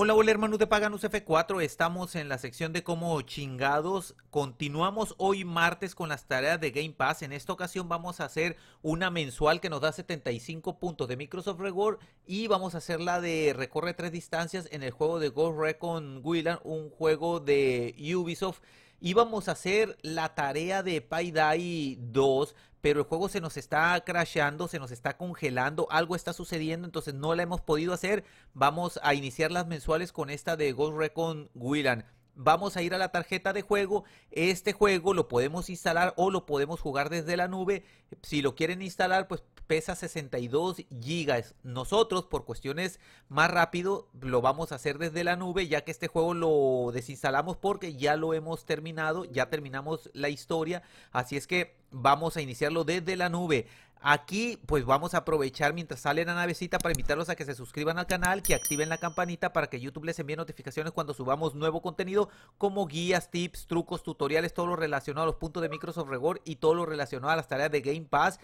Hola, hola hermanos de Paganus F4, estamos en la sección de cómo chingados. Continuamos hoy martes con las tareas de Game Pass. En esta ocasión vamos a hacer una mensual que nos da 75 puntos de Microsoft Reward y vamos a hacer la de recorre tres distancias en el juego de Ghost Recon Wheeler, un juego de Ubisoft íbamos a hacer la tarea de Payday 2, pero el juego se nos está crasheando, se nos está congelando, algo está sucediendo, entonces no la hemos podido hacer. Vamos a iniciar las mensuales con esta de Ghost Recon Willan vamos a ir a la tarjeta de juego. Este juego lo podemos instalar o lo podemos jugar desde la nube. Si lo quieren instalar, pues pesa 62 gigas. Nosotros, por cuestiones más rápido, lo vamos a hacer desde la nube, ya que este juego lo desinstalamos porque ya lo hemos terminado, ya terminamos la historia. Así es que vamos a iniciarlo desde la nube. Aquí, pues vamos a aprovechar mientras sale la navecita para invitarlos a que se suscriban al canal, que activen la campanita para que YouTube les envíe notificaciones cuando subamos nuevo contenido, como guías, tips, trucos, tutoriales, todo lo relacionado a los puntos de Microsoft Rewards y todo lo relacionado a las tareas de Game Pass.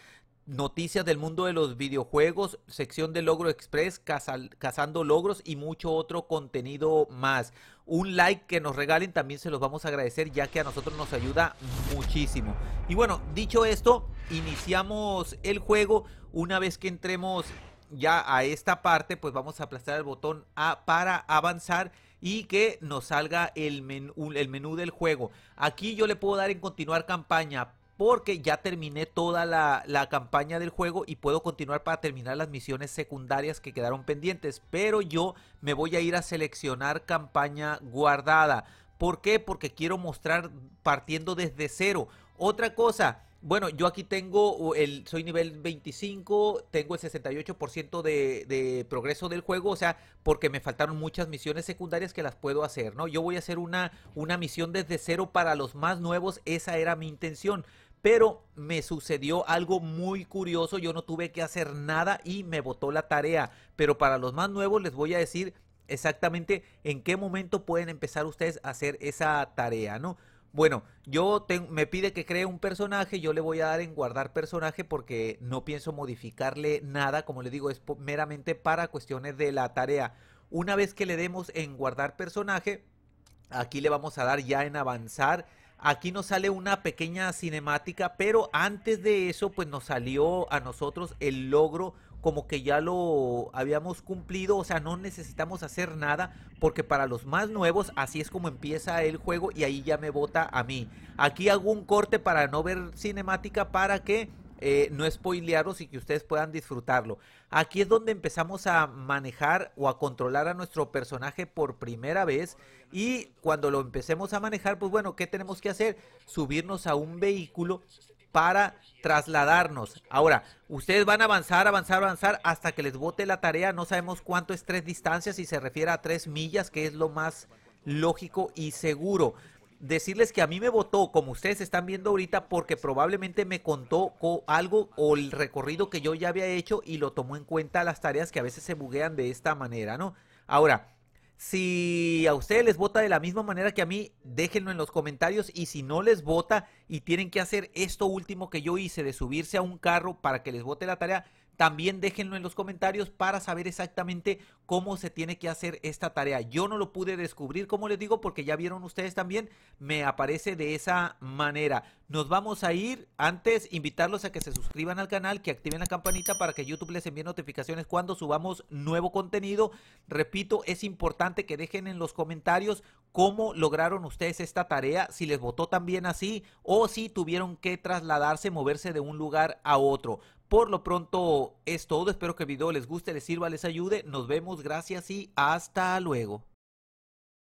Noticias del mundo de los videojuegos, sección de Logro Express, cazando logros y mucho otro contenido más. Un like que nos regalen también se los vamos a agradecer ya que a nosotros nos ayuda muchísimo. Y bueno, dicho esto, iniciamos el juego. Una vez que entremos ya a esta parte, pues vamos a aplastar el botón A para avanzar y que nos salga el menú del juego. Aquí yo le puedo dar en continuar campaña, porque ya terminé toda la, campaña del juego y puedo continuar para terminar las misiones secundarias que quedaron pendientes. Pero yo me voy a ir a seleccionar campaña guardada. ¿Por qué? Porque quiero mostrar partiendo desde cero. Otra cosa, bueno, yo aquí tengo el, soy nivel 25, tengo el 68% de, progreso del juego, o sea, porque me faltaron muchas misiones secundarias que las puedo hacer, ¿no? Yo voy a hacer una, una misión desde cero para los más nuevos, esa era mi intención pero me sucedió algo muy curioso, yo no tuve que hacer nada y me botó la tarea, pero para los más nuevos les voy a decir exactamente en qué momento pueden empezar ustedes a hacer esa tarea, ¿no? Bueno, yo me pide que cree un personaje, yo le voy a dar en guardar personaje porque no pienso modificarle nada, como le digo, es meramente para cuestiones de la tarea. Una vez que le demos en guardar personaje, aquí le vamos a dar ya en avanzar Aquí nos sale una pequeña cinemática, pero antes de eso, pues nos salió a nosotros el logro como que ya lo habíamos cumplido, o sea, no necesitamos hacer nada, porque para los más nuevos así es como empieza el juego y ahí ya me vota a mí. Aquí hago un corte para no ver cinemática para que eh, no spoilearos y que ustedes puedan disfrutarlo. Aquí es donde empezamos a manejar o a controlar a nuestro personaje por primera vez y cuando lo empecemos a manejar, pues bueno, ¿qué tenemos que hacer? Subirnos a un vehículo para trasladarnos. Ahora, ustedes van a avanzar, avanzar, avanzar hasta que les bote la tarea. No sabemos cuánto es tres distancias, si se refiere a tres millas, que es lo más lógico y seguro decirles que a mí me votó, como ustedes están viendo ahorita, porque probablemente me contó algo o el recorrido que yo ya había hecho y lo tomó en cuenta las tareas que a veces se buguean de esta manera, ¿no? Ahora, si a ustedes les vota de la misma manera que a mí, déjenlo en los comentarios y si no les vota y tienen que hacer esto último que yo hice de subirse a un carro para que les vote la tarea, también déjenlo en los comentarios para saber exactamente cómo se tiene que hacer esta tarea. Yo no lo pude descubrir, como les digo, porque ya vieron ustedes también, me aparece de esa manera. Nos vamos a ir, antes invitarlos a que se suscriban al canal, que activen la campanita para que YouTube les envíe notificaciones cuando subamos nuevo contenido. Repito, es importante que dejen en los comentarios ¿Cómo lograron ustedes esta tarea? Si les votó también así o si tuvieron que trasladarse, moverse de un lugar a otro. Por lo pronto es todo. Espero que el video les guste, les sirva, les ayude. Nos vemos. Gracias y hasta luego.